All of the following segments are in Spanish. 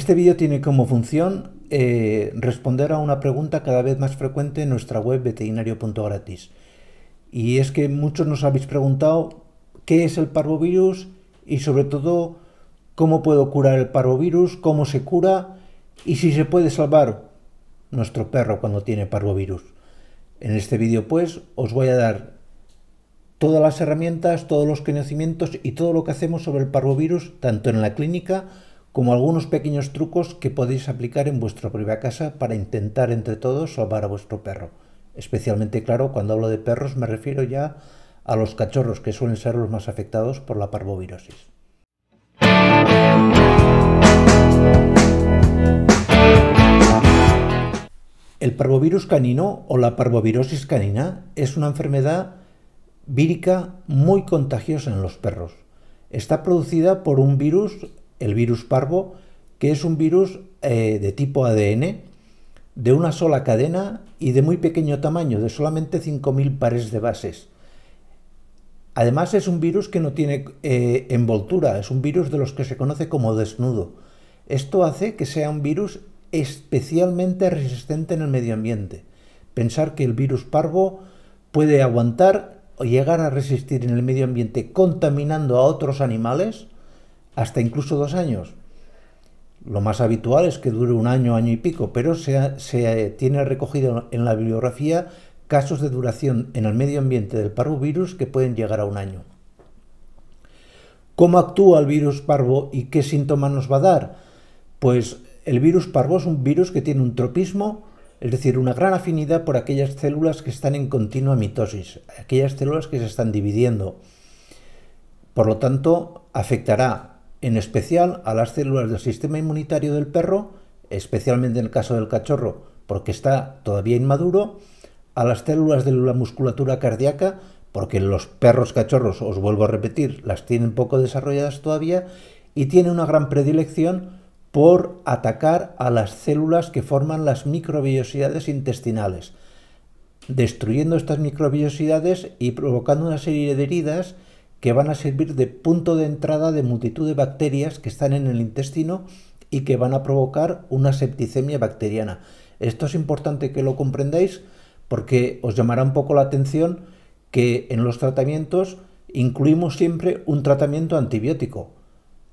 Este vídeo tiene como función eh, responder a una pregunta cada vez más frecuente en nuestra web veterinario.gratis. Y es que muchos nos habéis preguntado qué es el parvovirus y sobre todo cómo puedo curar el parvovirus, cómo se cura y si se puede salvar nuestro perro cuando tiene parvovirus. En este vídeo pues os voy a dar todas las herramientas, todos los conocimientos y todo lo que hacemos sobre el parvovirus, tanto en la clínica como algunos pequeños trucos que podéis aplicar en vuestra propia casa para intentar entre todos salvar a vuestro perro. Especialmente, claro, cuando hablo de perros me refiero ya a los cachorros, que suelen ser los más afectados por la parvovirosis. El parvovirus canino o la parvovirosis canina es una enfermedad vírica muy contagiosa en los perros. Está producida por un virus el virus parvo, que es un virus eh, de tipo ADN, de una sola cadena y de muy pequeño tamaño, de solamente 5.000 pares de bases. Además es un virus que no tiene eh, envoltura, es un virus de los que se conoce como desnudo. Esto hace que sea un virus especialmente resistente en el medio ambiente. Pensar que el virus parvo puede aguantar o llegar a resistir en el medio ambiente contaminando a otros animales, hasta incluso dos años. Lo más habitual es que dure un año, año y pico, pero se, eh, tiene recogido en la bibliografía casos de duración en el medio ambiente del parvovirus que pueden llegar a un año. ¿Cómo actúa el virus parvo y qué síntomas nos va a dar? Pues el virus parvo es un virus que tiene un tropismo, es decir, una gran afinidad por aquellas células que están en continua mitosis, aquellas células que se están dividiendo. Por lo tanto, afectará en especial a las células del sistema inmunitario del perro, especialmente en el caso del cachorro, porque está todavía inmaduro, a las células de la musculatura cardíaca, porque los perros cachorros, os vuelvo a repetir, las tienen poco desarrolladas todavía, y tiene una gran predilección por atacar a las células que forman las microbiosidades intestinales, destruyendo estas microbiosidades y provocando una serie de heridas que van a servir de punto de entrada de multitud de bacterias que están en el intestino y que van a provocar una septicemia bacteriana. Esto es importante que lo comprendáis porque os llamará un poco la atención que en los tratamientos incluimos siempre un tratamiento antibiótico.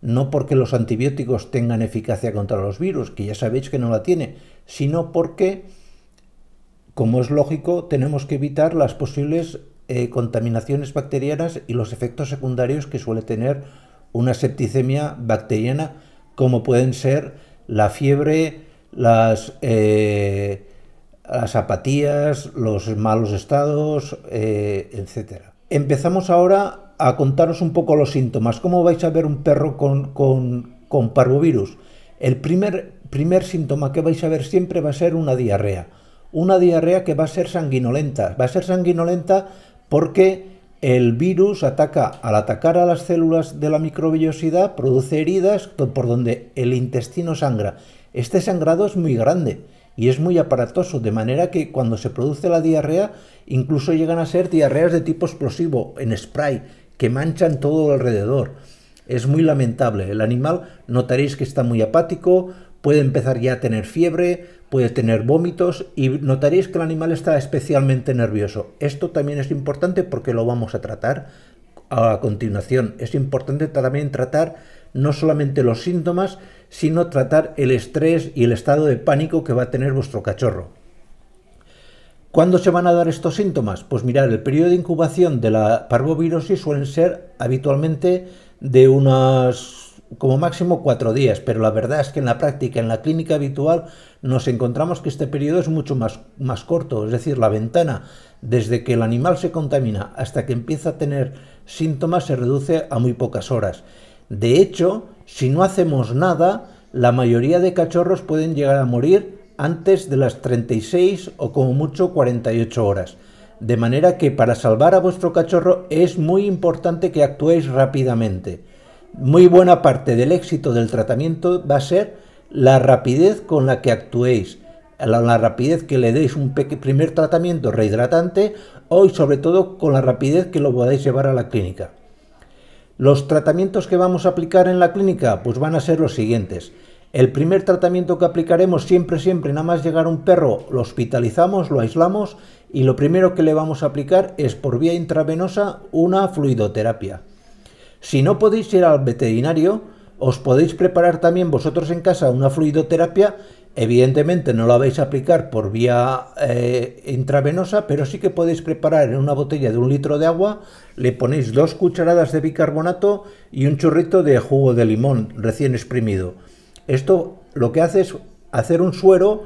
No porque los antibióticos tengan eficacia contra los virus, que ya sabéis que no la tiene, sino porque, como es lógico, tenemos que evitar las posibles eh, contaminaciones bacterianas y los efectos secundarios que suele tener una septicemia bacteriana, como pueden ser la fiebre, las, eh, las apatías, los malos estados, eh, etc. Empezamos ahora a contaros un poco los síntomas. ¿Cómo vais a ver un perro con, con, parvovirus? El primer, primer síntoma que vais a ver siempre va a ser una diarrea. Una diarrea que va a ser sanguinolenta. Va a ser sanguinolenta porque el virus ataca, al atacar a las células de la microbiosidad, produce heridas por donde el intestino sangra. Este sangrado es muy grande y es muy aparatoso, de manera que cuando se produce la diarrea, incluso llegan a ser diarreas de tipo explosivo, en spray, que manchan todo alrededor. Es muy lamentable. El animal notaréis que está muy apático, puede empezar ya a tener fiebre, puede tener vómitos y notaréis que el animal está especialmente nervioso. Esto también es importante porque lo vamos a tratar a continuación. Es importante también tratar no solamente los síntomas, sino tratar el estrés y el estado de pánico que va a tener vuestro cachorro. ¿Cuándo se van a dar estos síntomas? Pues mirar, el periodo de incubación de la parvovirosis suelen ser habitualmente de unas como máximo cuatro días, pero la verdad es que en la práctica, en la clínica habitual, nos encontramos que este periodo es mucho más, más corto, es decir, la ventana desde que el animal se contamina hasta que empieza a tener síntomas se reduce a muy pocas horas. De hecho, si no hacemos nada, la mayoría de cachorros pueden llegar a morir antes de las 36 o como mucho 48 horas. De manera que para salvar a vuestro cachorro es muy importante que actuéis rápidamente muy buena parte del éxito del tratamiento va a ser la rapidez con la que actuéis, la, rapidez que le deis un primer tratamiento rehidratante o y sobre todo con la rapidez que lo podáis llevar a la clínica. Los tratamientos que vamos a aplicar en la clínica pues van a ser los siguientes. El primer tratamiento que aplicaremos siempre, siempre, nada más llegar un perro, lo hospitalizamos, lo aislamos y lo primero que le vamos a aplicar es por vía intravenosa una fluidoterapia. Si no podéis ir al veterinario, os podéis preparar también vosotros en casa una fluidoterapia. Evidentemente no la vais a aplicar por vía eh, intravenosa, pero sí que podéis preparar en una botella de un litro de agua, le ponéis dos cucharadas de bicarbonato y un chorrito de jugo de limón recién exprimido. Esto lo que hace es hacer un suero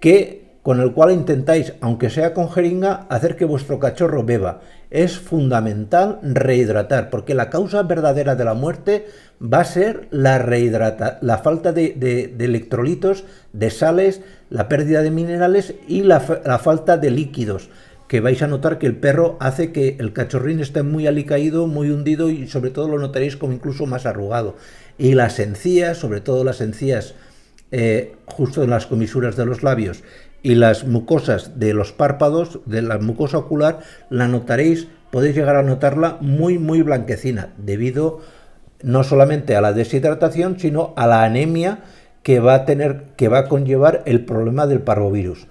que con el cual intentáis, aunque sea con jeringa, hacer que vuestro cachorro beba. Es fundamental rehidratar, porque la causa verdadera de la muerte va a ser la la falta de, electrolitos, de sales, la pérdida de minerales y la, falta de líquidos que vais a notar que el perro hace que el cachorrín esté muy alicaído, muy hundido y sobre todo lo notaréis como incluso más arrugado. Y las encías, sobre todo las encías eh, justo en las comisuras de los labios y las mucosas de los párpados, de la mucosa ocular, la notaréis, podéis llegar a notarla muy, muy blanquecina, debido no solamente a la deshidratación, sino a la anemia que va a tener, que va a conllevar el problema del parvovirus.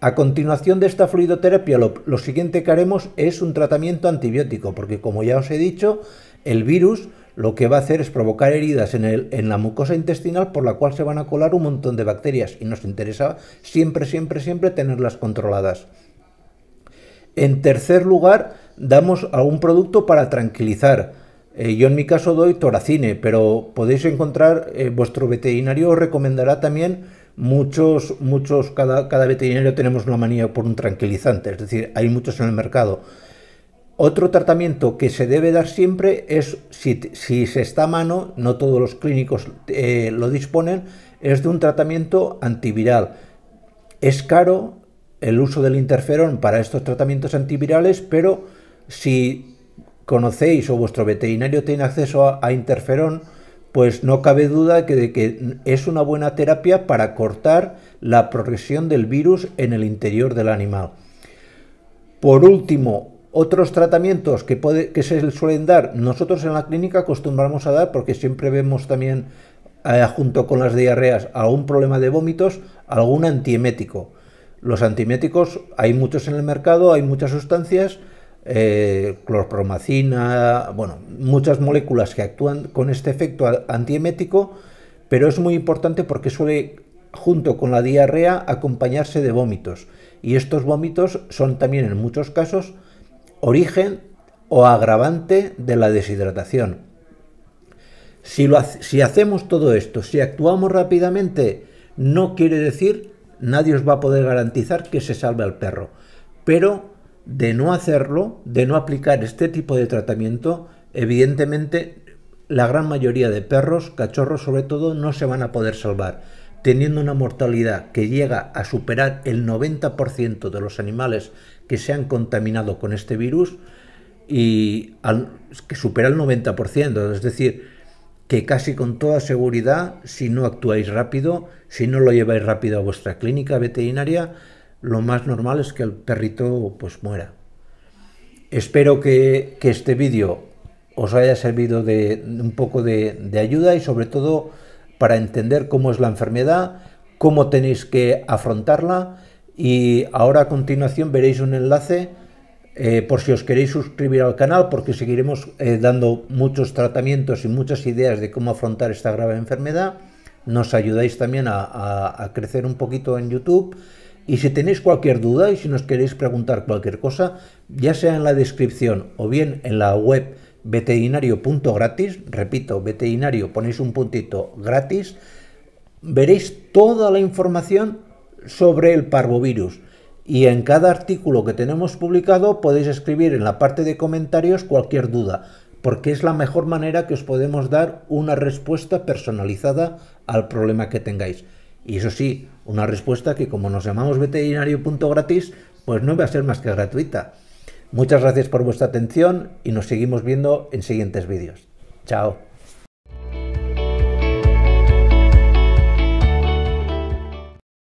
A continuación de esta fluidoterapia, lo, lo siguiente que haremos es un tratamiento antibiótico, porque como ya os he dicho, el virus lo que va a hacer es provocar heridas en, la mucosa intestinal por la cual se van a colar un montón de bacterias y nos interesa siempre, siempre, siempre tenerlas controladas. En tercer lugar, damos algún producto para tranquilizar. Eh, yo en mi caso doy toracine, pero podéis encontrar, eh, vuestro veterinario os recomendará también muchos, muchos, cada, cada veterinario tenemos una manía por un tranquilizante, es decir, hay muchos en el mercado otro tratamiento que se debe dar siempre es, si, se está a mano, no todos los clínicos eh, lo disponen, es de un tratamiento antiviral. Es caro el uso del interferón para estos tratamientos antivirales, pero si conocéis o vuestro veterinario tiene acceso a, interferón, pues no cabe duda que, de que es una buena terapia para cortar la progresión del virus en el interior del animal. Por último, otros tratamientos que, se suelen dar, nosotros en la clínica acostumbramos a dar, porque siempre vemos también, eh, junto con las diarreas, algún problema de vómitos, algún antiemético. Los antieméticos hay muchos en el mercado, hay muchas sustancias, eh, clorpromacina, bueno, muchas moléculas que actúan con este efecto antiemético, pero es muy importante porque suele, junto con la diarrea, acompañarse de vómitos. Y estos vómitos son también en muchos casos origen o agravante de la deshidratación. Si, hacemos todo esto, si actuamos rápidamente, no quiere decir, nadie os va a poder garantizar que se salve al perro. Pero de no hacerlo, de no aplicar este tipo de tratamiento, evidentemente la gran mayoría de perros, cachorros sobre todo, no se van a poder salvar teniendo una mortalidad que llega a superar el 90% de los animales que se han contaminado con este virus y que supera el 90%, es decir, que casi con toda seguridad, si no actuáis rápido, si no lo lleváis rápido a vuestra clínica veterinaria, lo más normal es que el perrito pues muera. Espero que, este vídeo os haya servido de, un poco de, de ayuda y sobre todo para entender cómo es la enfermedad, cómo tenéis que afrontarla y ahora a continuación veréis un enlace eh, por si os queréis suscribir al canal porque seguiremos eh, dando muchos tratamientos y muchas ideas de cómo afrontar esta grave enfermedad. Nos ayudáis también a crecer un poquito en YouTube. Y si tenéis cualquier duda y si nos queréis preguntar cualquier cosa, ya sea en la descripción o bien en la web veterinario punto gratis, repito, veterinario, ponéis un puntito gratis, veréis toda la información sobre el parvovirus. Y en cada artículo que tenemos publicado podéis escribir en la parte de comentarios cualquier duda, porque es la mejor manera que os podemos dar una respuesta personalizada al problema que tengáis. Y eso sí, una respuesta que como nos llamamos veterinario.gratis, pues no va a ser más que gratuita. Muchas gracias por vuestra atención y nos seguimos viendo en siguientes vídeos. Chao.